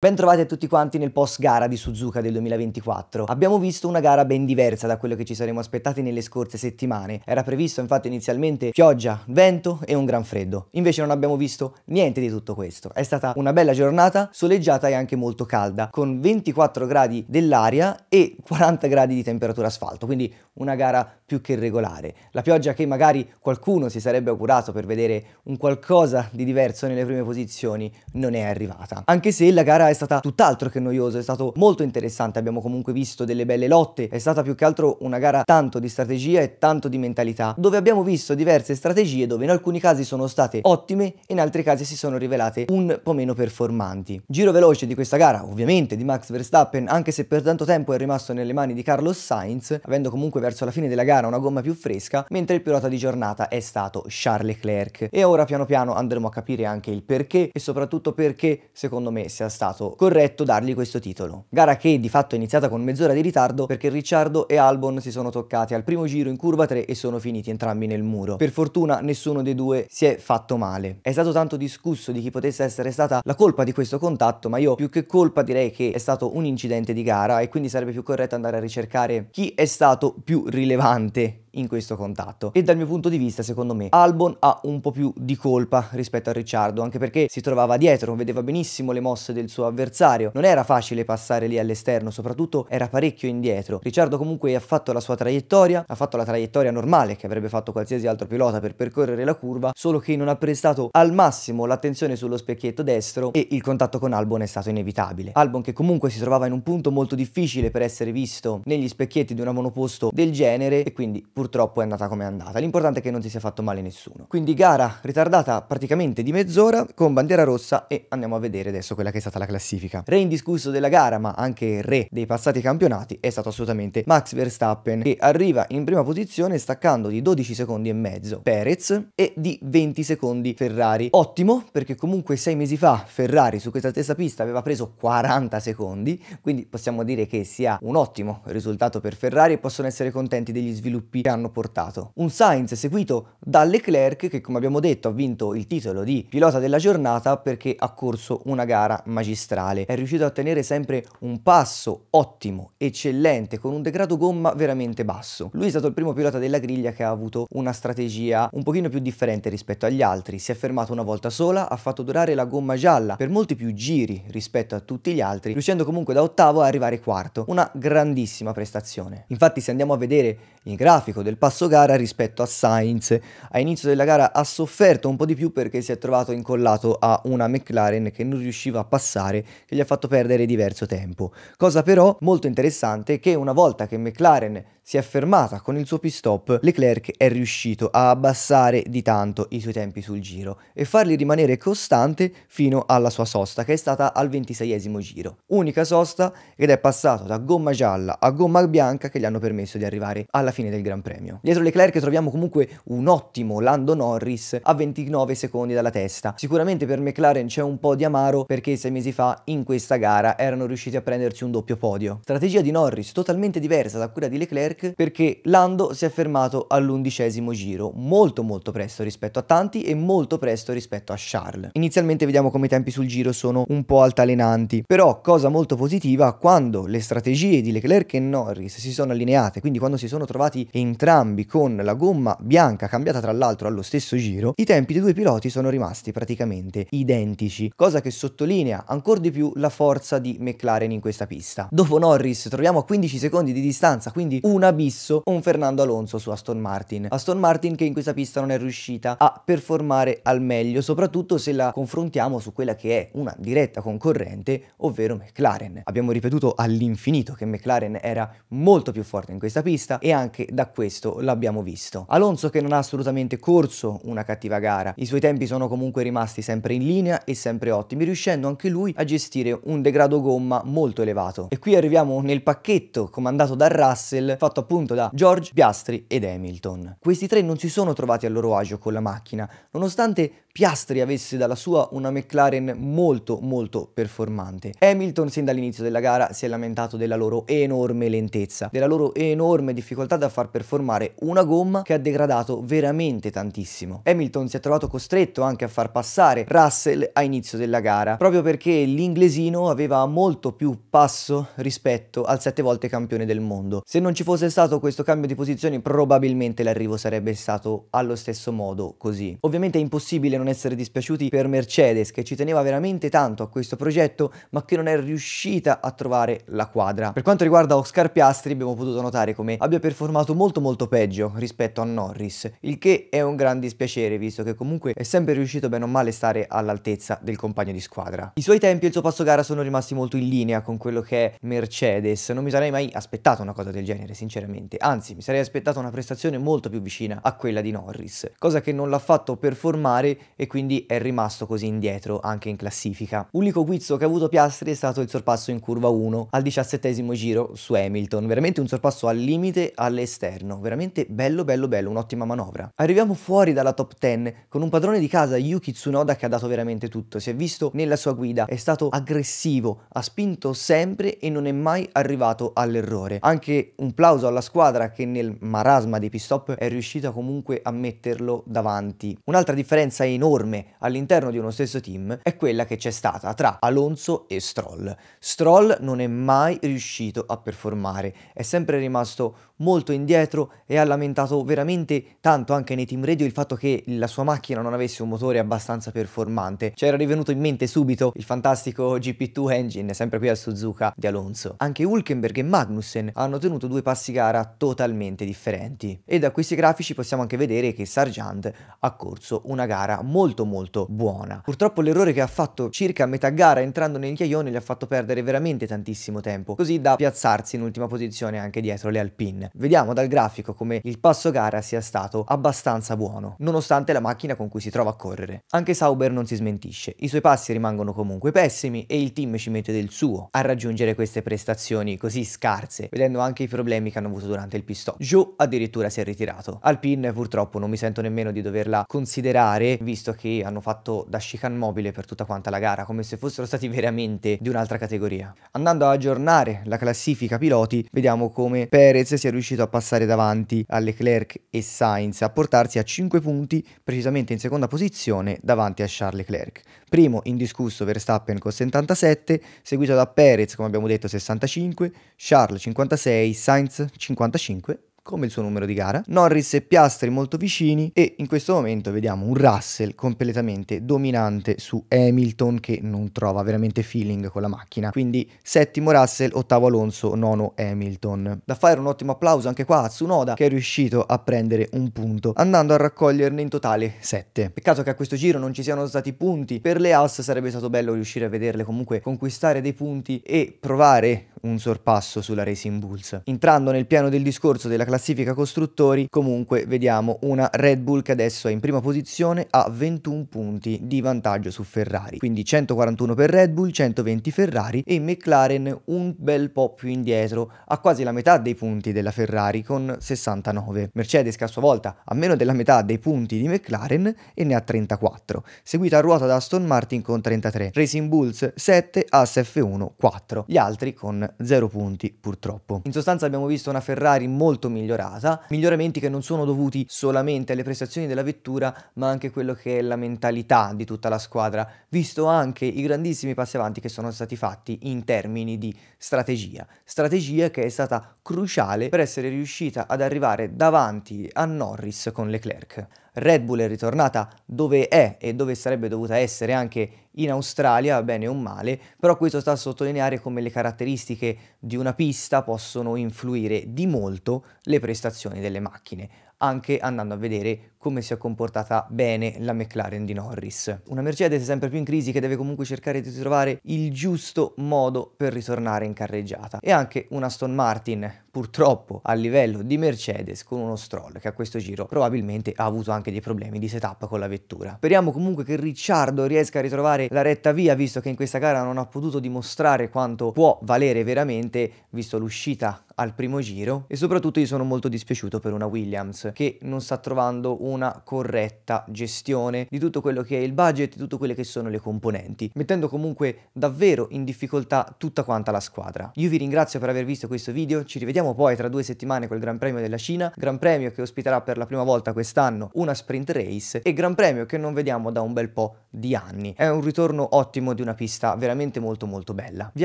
Bentrovati a tutti quanti nel post gara di Suzuka del 2024. Abbiamo visto una gara ben diversa da quello che ci saremmo aspettati nelle scorse settimane. Era previsto infatti inizialmente pioggia, vento e un gran freddo. Invece non abbiamo visto niente di tutto questo. È stata una bella giornata, soleggiata e anche molto calda, con 24 gradi dell'aria e 40 gradi di temperatura asfalto, quindi una gara più che regolare. La pioggia che magari qualcuno si sarebbe augurato per vedere un qualcosa di diverso nelle prime posizioni non è arrivata. Anche se la gara è stata tutt'altro che noiosa, è stato molto interessante, abbiamo comunque visto delle belle lotte, è stata più che altro una gara tanto di strategia e tanto di mentalità, dove abbiamo visto diverse strategie dove in alcuni casi sono state ottime e in altri casi si sono rivelate un po' meno performanti. Giro veloce di questa gara, ovviamente di Max Verstappen, anche se per tanto tempo è rimasto nelle mani di Carlos Sainz, avendo comunque verso la fine della gara una gomma più fresca, mentre il pilota di giornata è stato Charles Leclerc. E ora piano piano andremo a capire anche il perché e soprattutto perché secondo me sia stato corretto dargli questo titolo. Gara che di fatto è iniziata con mezz'ora di ritardo perché Ricciardo e Albon si sono toccati al primo giro in curva 3 e sono finiti entrambi nel muro. Per fortuna nessuno dei due si è fatto male. È stato tanto discusso di chi potesse essere stata la colpa di questo contatto, ma io più che colpa direi che è stato un incidente di gara e quindi sarebbe più corretto andare a ricercare chi è stato più rilevante in questo contatto e dal mio punto di vista secondo me Albon ha un po' più di colpa rispetto a Ricciardo anche perché si trovava dietro, vedeva benissimo le mosse del suo avversario, non era facile passare lì all'esterno, soprattutto era parecchio indietro. Ricciardo comunque ha fatto la sua traiettoria, ha fatto la traiettoria normale che avrebbe fatto qualsiasi altro pilota per percorrere la curva, solo che non ha prestato al massimo l'attenzione sullo specchietto destro e il contatto con Albon è stato inevitabile. Albon che comunque si trovava in un punto molto difficile per essere visto negli specchietti di una monoposto del genere e quindi purtroppo è andata come è andata. L'importante è che non si sia fatto male nessuno. Quindi gara ritardata praticamente di mezz'ora con bandiera rossa e andiamo a vedere adesso quella che è stata la classifica. Re indiscusso della gara, ma anche re dei passati campionati è stato assolutamente Max Verstappen che arriva in prima posizione staccando di 12 secondi e mezzo Perez e di 20 secondi Ferrari. Ottimo perché comunque sei mesi fa Ferrari su questa stessa pista aveva preso 40 secondi, quindi possiamo dire che sia un ottimo risultato per Ferrari e possono essere contenti degli sviluppi che hanno portato. Un Sainz seguito da Leclerc che come abbiamo detto ha vinto il titolo di pilota della giornata perché ha corso una gara magistrale. È riuscito a tenere sempre un passo ottimo, eccellente, con un degrado gomma veramente basso. Lui è stato il primo pilota della griglia che ha avuto una strategia un pochino più differente rispetto agli altri. Si è fermato una volta sola, ha fatto durare la gomma gialla per molti più giri rispetto a tutti gli altri, riuscendo comunque da ottavo a arrivare quarto. Una grandissima prestazione. Infatti se andiamo a vedere il grafico tecnico del passo gara rispetto a Sainz. A inizio della gara ha sofferto un po' di più perché si è trovato incollato a una McLaren che non riusciva a passare, che gli ha fatto perdere diverso tempo. Cosa però molto interessante è che una volta che McLaren si è fermata con il suo pit stop, Leclerc è riuscito a abbassare di tanto i suoi tempi sul giro e farli rimanere costante fino alla sua sosta che è stata al 26 esimo giro. Unica sosta ed è passato da gomma gialla a gomma bianca che gli hanno permesso di arrivare alla fine del Gran Premio premio. Dietro Leclerc troviamo comunque un ottimo Lando Norris a 29 secondi dalla testa. Sicuramente per McLaren c'è un po' di amaro perché sei mesi fa in questa gara erano riusciti a prendersi un doppio podio. Strategia di Norris totalmente diversa da quella di Leclerc perché Lando si è fermato all'undicesimo giro, molto molto presto rispetto a tanti e molto presto rispetto a Charles. Inizialmente vediamo come i tempi sul giro sono un po' altalenanti, però cosa molto positiva quando le strategie di Leclerc e Norris si sono allineate, quindi quando si sono trovati in entrambi con la gomma bianca cambiata tra l'altro allo stesso giro, i tempi dei due piloti sono rimasti praticamente identici, cosa che sottolinea ancora di più la forza di McLaren in questa pista. Dopo Norris troviamo a 15 secondi di distanza, quindi un abisso, un Fernando Alonso su Aston Martin. Aston Martin che in questa pista non è riuscita a performare al meglio, soprattutto se la confrontiamo su quella che è una diretta concorrente, ovvero McLaren. Abbiamo ripetuto all'infinito che McLaren era molto più forte in questa pista e anche da questo questo l'abbiamo visto. Alonso che non ha assolutamente corso una cattiva gara, i suoi tempi sono comunque rimasti sempre in linea e sempre ottimi, riuscendo anche lui a gestire un degrado gomma molto elevato. E qui arriviamo nel pacchetto comandato da Russell, fatto appunto da George, Piastri ed Hamilton. Questi tre non si sono trovati a loro agio con la macchina, nonostante Piastri avesse dalla sua una McLaren molto molto performante. Hamilton sin dall'inizio della gara si è lamentato della loro enorme lentezza, della loro enorme difficoltà da far performare trasformare una gomma che ha degradato veramente tantissimo. Hamilton si è trovato costretto anche a far passare Russell a inizio della gara, proprio perché l'inglesino aveva molto più passo rispetto al sette volte campione del mondo. Se non ci fosse stato questo cambio di posizioni probabilmente l'arrivo sarebbe stato allo stesso modo così. Ovviamente è impossibile non essere dispiaciuti per Mercedes che ci teneva veramente tanto a questo progetto ma che non è riuscita a trovare la quadra. Per quanto riguarda Oscar Piastri abbiamo potuto notare come abbia performato molto molto molto peggio rispetto a Norris, il che è un gran dispiacere visto che comunque è sempre riuscito bene o male stare all'altezza del compagno di squadra. I suoi tempi e il suo passo gara sono rimasti molto in linea con quello che è Mercedes, non mi sarei mai aspettato una cosa del genere sinceramente, anzi mi sarei aspettato una prestazione molto più vicina a quella di Norris, cosa che non l'ha fatto performare e quindi è rimasto così indietro anche in classifica. L'unico guizzo che ha avuto Piastri è stato il sorpasso in curva 1 al 17 giro su Hamilton, veramente un sorpasso al limite all'esterno interno, veramente bello bello bello, un'ottima manovra. Arriviamo fuori dalla top 10 con un padrone di casa Yuki Tsunoda che ha dato veramente tutto, si è visto nella sua guida, è stato aggressivo, ha spinto sempre e non è mai arrivato all'errore. Anche un plauso alla squadra che nel marasma dei pit-stop è riuscita comunque a metterlo davanti. Un'altra differenza enorme all'interno di uno stesso team è quella che c'è stata tra Alonso e Stroll. Stroll non è mai riuscito a performare, è sempre rimasto molto indietro l'altro e ha lamentato veramente tanto anche nei team radio il fatto che la sua macchina non avesse un motore abbastanza performante. C'era rivenuto in mente subito il fantastico GP2 engine, sempre qui al Suzuka di Alonso. Anche Hulkenberg e Magnussen hanno tenuto due passi gara totalmente differenti. E da questi grafici possiamo anche vedere che Sargent ha corso una gara molto molto buona. Purtroppo l'errore che ha fatto circa a metà gara entrando negli ghiaione gli ha fatto perdere veramente tantissimo tempo, così da piazzarsi in ultima posizione anche dietro le Alpine. Vediamo dal grafico grafico come il passo gara sia stato abbastanza buono, nonostante la macchina con cui si trova a correre. Anche Sauber non si smentisce, i suoi passi rimangono comunque pessimi e il team ci mette del suo a raggiungere queste prestazioni così scarse, vedendo anche i problemi che hanno avuto durante il pit stop. Joe addirittura si è ritirato. Alpine purtroppo non mi sento nemmeno di doverla considerare, visto che hanno fatto da chicane mobile per tutta quanta la gara, come se fossero stati veramente di un'altra categoria. Andando a aggiornare la classifica piloti, vediamo come Perez sia riuscito a passare davanti davanti a Leclerc e Sainz a portarsi a 5 punti precisamente in seconda posizione davanti a Charles Leclerc. Primo indiscusso Verstappen con 77, seguito da Perez come abbiamo detto 65, Charles 56, Sainz 55 come il suo numero di gara, Norris e Piastri molto vicini e in questo momento vediamo un Russell completamente dominante su Hamilton che non trova veramente feeling con la macchina, quindi settimo Russell, ottavo Alonso, nono Hamilton. Da fare un ottimo applauso anche qua a Tsunoda che è riuscito a prendere un punto, andando a raccoglierne in totale 7. Peccato che a questo giro non ci siano stati punti, per le AS sarebbe stato bello riuscire a vederle comunque conquistare dei punti e provare un sorpasso sulla Racing Bulls. Entrando nel piano del discorso della classifica costruttori, comunque vediamo una Red Bull che adesso è in prima posizione a 21 punti di vantaggio su Ferrari, quindi 141 per Red Bull, 120 Ferrari e McLaren un bel po' più indietro, a quasi la metà dei punti della Ferrari con 69. Mercedes che a sua volta ha meno della metà dei punti di McLaren e ne ha 34, seguita a ruota da Aston Martin con 33, Racing Bulls 7, ASF1 4, gli altri con zero punti purtroppo. In sostanza abbiamo visto una Ferrari molto migliorata, miglioramenti che non sono dovuti solamente alle prestazioni della vettura ma anche a quello che è la mentalità di tutta la squadra, visto anche i grandissimi passi avanti che sono stati fatti in termini di strategia. Strategia che è stata cruciale per essere riuscita ad arrivare davanti a Norris con Leclerc. Red Bull è ritornata dove è e dove sarebbe dovuta essere anche in Australia, bene o male, però questo sta a sottolineare come le caratteristiche di una pista possono influire di molto le prestazioni delle macchine, anche andando a vedere come si è comportata bene la McLaren di Norris. Una Mercedes sempre più in crisi che deve comunque cercare di trovare il giusto modo per ritornare in carreggiata e anche una Aston Martin purtroppo a livello di Mercedes con uno Stroll che a questo giro probabilmente ha avuto anche dei problemi di setup con la vettura. Speriamo comunque che Ricciardo riesca a ritrovare la retta via visto che in questa gara non ha potuto dimostrare quanto può valere veramente visto l'uscita al primo giro e soprattutto io sono molto dispiaciuto per una Williams che non sta trovando una corretta gestione di tutto quello che è il budget, di tutte quelle che sono le componenti, mettendo comunque davvero in difficoltà tutta quanta la squadra. Io vi ringrazio per aver visto questo video, ci rivediamo poi tra due settimane col Gran Premio della Cina, Gran Premio che ospiterà per la prima volta quest'anno una sprint race e Gran Premio che non vediamo da un bel po' di anni. È un ritorno ottimo di una pista veramente molto molto bella. Vi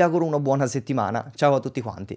auguro una buona settimana, ciao a tutti quanti.